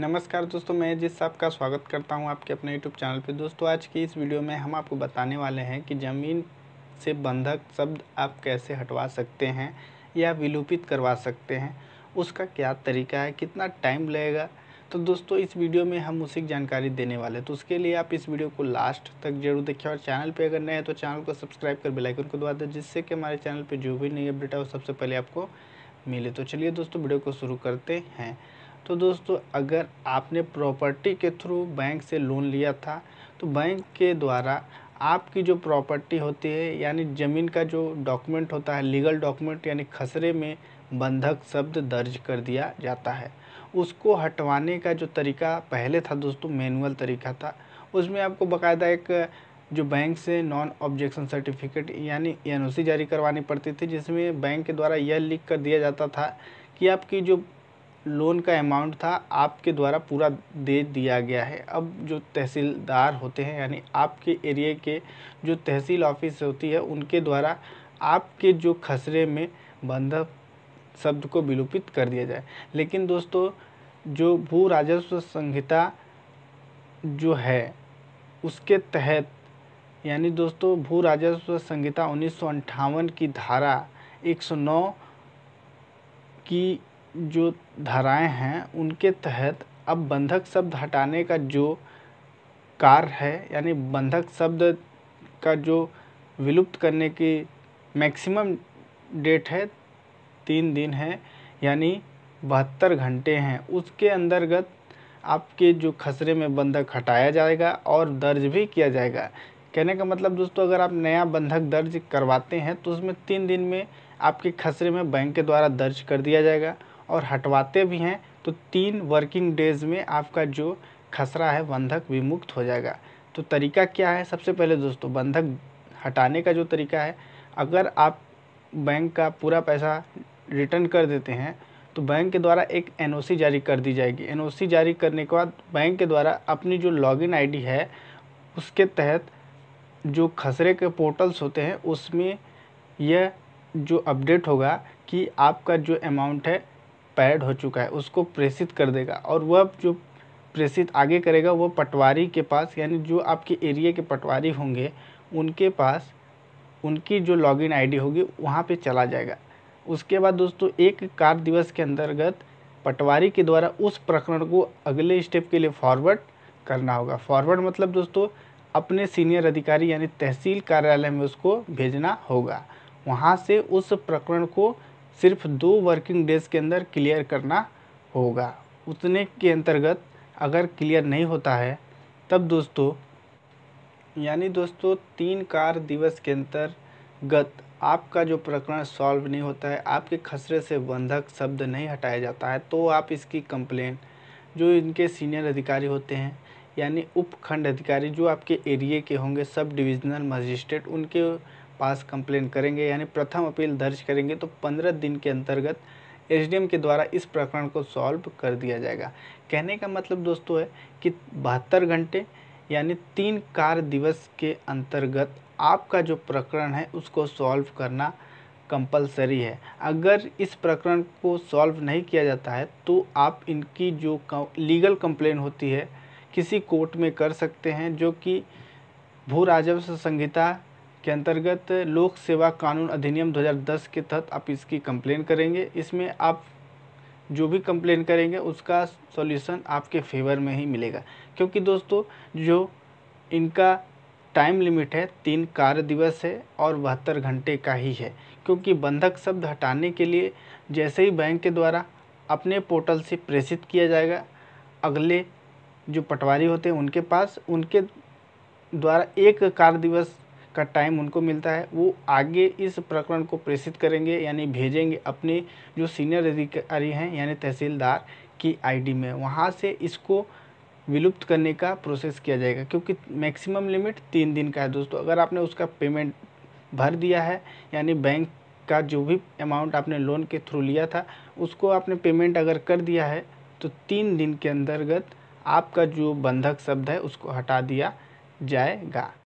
नमस्कार दोस्तों मैं जिस साहब का स्वागत करता हूं आपके अपने यूट्यूब चैनल पे दोस्तों आज की इस वीडियो में हम आपको बताने वाले हैं कि ज़मीन से बंधक शब्द आप कैसे हटवा सकते हैं या विलुपित करवा सकते हैं उसका क्या तरीका है कितना टाइम लगेगा तो दोस्तों इस वीडियो में हम उसी की जानकारी देने वाले तो उसके लिए आप इस वीडियो को लास्ट तक जरूर देखिए और चैनल पर अगर नए हैं तो चैनल को सब्सक्राइब कर बेलाइकन को दबा दें जिससे कि हमारे चैनल पर जो भी नई अपडेट है वो सबसे पहले आपको मिले तो चलिए दोस्तों वीडियो को शुरू करते हैं तो दोस्तों अगर आपने प्रॉपर्टी के थ्रू बैंक से लोन लिया था तो बैंक के द्वारा आपकी जो प्रॉपर्टी होती है यानी ज़मीन का जो डॉक्यूमेंट होता है लीगल डॉक्यूमेंट यानी खसरे में बंधक शब्द दर्ज कर दिया जाता है उसको हटवाने का जो तरीका पहले था दोस्तों मैनुअल तरीका था उसमें आपको बकायदा एक जो बैंक से नॉन ऑब्जेक्शन सर्टिफिकेट यानी एन जारी करवानी पड़ती थी जिसमें बैंक के द्वारा यह लिख कर दिया जाता था कि आपकी जो लोन का अमाउंट था आपके द्वारा पूरा दे दिया गया है अब जो तहसीलदार होते हैं यानी आपके एरिए के जो तहसील ऑफिस होती है उनके द्वारा आपके जो खसरे में बंधक शब्द को विलुपित कर दिया जाए लेकिन दोस्तों जो भू राजस्व संहिता जो है उसके तहत यानी दोस्तों भू राजस्व संहिता उन्नीस की धारा 109 की जो धाराएँ हैं उनके तहत अब बंधक शब्द हटाने का जो कार्य है यानी बंधक शब्द का जो विलुप्त करने की मैक्सिमम डेट है तीन दिन है यानी बहत्तर घंटे हैं उसके अंतर्गत आपके जो खसरे में बंधक हटाया जाएगा और दर्ज भी किया जाएगा कहने का मतलब दोस्तों अगर आप नया बंधक दर्ज करवाते हैं तो उसमें तीन दिन में आपके खसरे में बैंक के द्वारा दर्ज कर दिया जाएगा और हटवाते भी हैं तो तीन वर्किंग डेज़ में आपका जो खसरा है बंधक विमुक्त हो जाएगा तो तरीका क्या है सबसे पहले दोस्तों बंधक हटाने का जो तरीका है अगर आप बैंक का पूरा पैसा रिटर्न कर देते हैं तो बैंक के द्वारा एक एनओसी जारी कर दी जाएगी एनओसी जारी करने के बाद बैंक के द्वारा अपनी जो लॉगिन आईडी है उसके तहत जो खसरे के पोर्टल्स होते हैं उसमें यह जो अपडेट होगा कि आपका जो अमाउंट है पैड हो चुका है उसको प्रेषित कर देगा और वह जो प्रेषित आगे करेगा वो पटवारी के पास यानी जो आपके एरिया के पटवारी होंगे उनके पास उनकी जो लॉगिन आईडी होगी वहाँ पे चला जाएगा उसके बाद दोस्तों एक कार्य दिवस के अंतर्गत पटवारी के द्वारा उस प्रकरण को अगले स्टेप के लिए फॉरवर्ड करना होगा फॉरवर्ड मतलब दोस्तों अपने सीनियर अधिकारी यानी तहसील कार्यालय में उसको भेजना होगा वहाँ से उस प्रकरण को सिर्फ दो वर्किंग डेज़ के अंदर क्लियर करना होगा उतने के अंतर्गत अगर क्लियर नहीं होता है तब दोस्तों यानी दोस्तों तीन कार दिवस के अंतर्गत आपका जो प्रकरण सॉल्व नहीं होता है आपके खसरे से बंधक शब्द नहीं हटाया जाता है तो आप इसकी कंप्लेन जो इनके सीनियर अधिकारी होते हैं यानी उपखंड अधिकारी जो आपके एरिए के होंगे सब डिविजनल मजिस्ट्रेट उनके पास कंप्लेन करेंगे यानी प्रथम अपील दर्ज करेंगे तो पंद्रह दिन के अंतर्गत एसडीएम के द्वारा इस प्रकरण को सॉल्व कर दिया जाएगा कहने का मतलब दोस्तों है कि बहत्तर घंटे यानी तीन कार्य दिवस के अंतर्गत आपका जो प्रकरण है उसको सॉल्व करना कंपलसरी है अगर इस प्रकरण को सॉल्व नहीं किया जाता है तो आप इनकी जो लीगल कंप्लेन होती है किसी कोर्ट में कर सकते हैं जो कि भू राजस्व संहिता के अंतर्गत लोक सेवा कानून अधिनियम 2010 के तहत आप इसकी कंप्लेन करेंगे इसमें आप जो भी कंप्लेन करेंगे उसका सॉल्यूशन आपके फेवर में ही मिलेगा क्योंकि दोस्तों जो इनका टाइम लिमिट है तीन कार्य दिवस है और बहत्तर घंटे का ही है क्योंकि बंधक शब्द हटाने के लिए जैसे ही बैंक के द्वारा अपने पोर्टल से प्रेषित किया जाएगा अगले जो पटवारी होते हैं उनके पास उनके द्वारा एक कार्य दिवस का टाइम उनको मिलता है वो आगे इस प्रकरण को प्रेषित करेंगे यानी भेजेंगे अपने जो सीनियर अधिकारी हैं यानी तहसीलदार की आईडी में वहाँ से इसको विलुप्त करने का प्रोसेस किया जाएगा क्योंकि मैक्सिमम लिमिट तीन दिन का है दोस्तों अगर आपने उसका पेमेंट भर दिया है यानी बैंक का जो भी अमाउंट आपने लोन के थ्रू लिया था उसको आपने पेमेंट अगर कर दिया है तो तीन दिन के अंतर्गत आपका जो बंधक शब्द है उसको हटा दिया जाएगा